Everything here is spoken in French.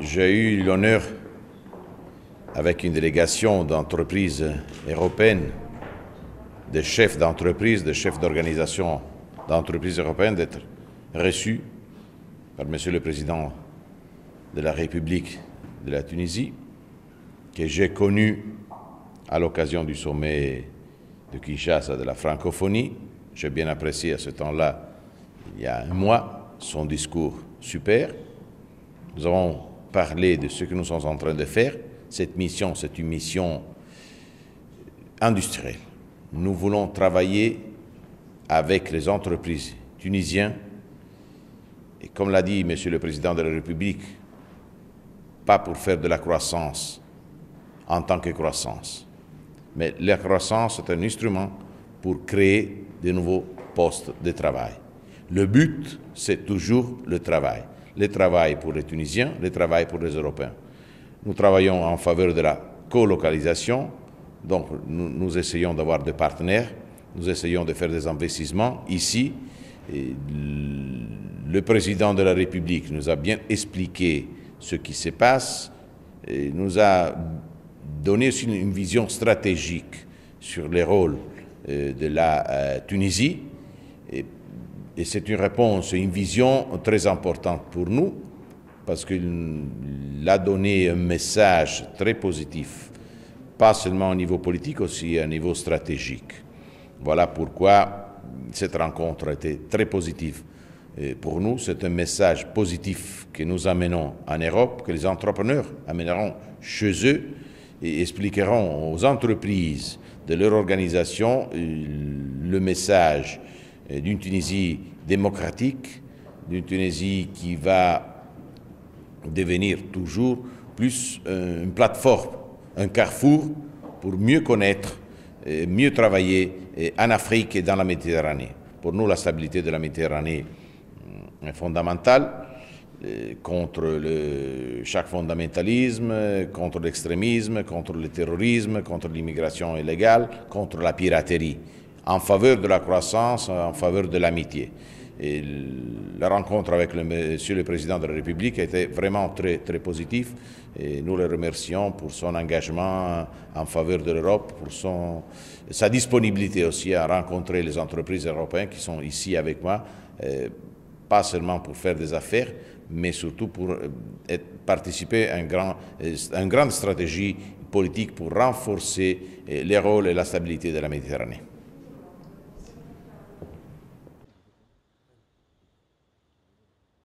J'ai eu l'honneur, avec une délégation d'entreprises européennes, des chefs d'entreprise, de chefs d'organisation d'entreprises européennes, d'être reçu par Monsieur le Président de la République de la Tunisie, que j'ai connu à l'occasion du sommet de Kinshasa de la francophonie. J'ai bien apprécié à ce temps-là, il y a un mois, son discours super. Nous avons parler de ce que nous sommes en train de faire, cette mission, c'est une mission industrielle. Nous voulons travailler avec les entreprises tunisiennes. Et comme l'a dit Monsieur le Président de la République, pas pour faire de la croissance en tant que croissance, mais la croissance est un instrument pour créer de nouveaux postes de travail. Le but, c'est toujours le travail le travail pour les Tunisiens, le travail pour les Européens. Nous travaillons en faveur de la colocalisation, donc nous, essayons d'avoir des partenaires, nous essayons de faire des investissements ici. le président de la République nous a bien expliqué ce qui se passe, nous a donné une vision stratégique sur les rôles euh, de la euh, Tunisie. Et c'est une réponse, une vision très importante pour nous, parce qu'il a donné un message très positif, pas seulement au niveau politique, aussi au niveau stratégique. Voilà pourquoi cette rencontre a été très positive. Euh, pour nous, c'est un message positif que nous amenons en Europe, que les entrepreneurs amèneront chez eux et expliqueront aux entreprises de leur organisation euh, le message euh, d'une Tunisie démocratique, d'une Tunisie qui va devenir toujours plus une plateforme, un carrefour pour mieux connaître, euh, mieux travailler euh, en Afrique et dans la Méditerranée. Pour nous, la stabilité de la Méditerranée est fondamentale contre le, chaque fondamentalisme, contre l'extrémisme, contre le terrorisme, contre l'immigration illégale, contre la piraterie en faveur de la croissance, en faveur de l'amitié. Et la rencontre avec le, Monsieur le Président de la République a été vraiment très, très positive et nous le remercions pour son engagement en faveur de l'Europe, pour son, sa disponibilité aussi à rencontrer les entreprises européennes qui sont ici avec moi, euh, pas seulement pour faire des affaires, mais surtout pour euh, être, participer à grand, euh, une grande stratégie politique pour renforcer les rôles et la stabilité de la Méditerranée.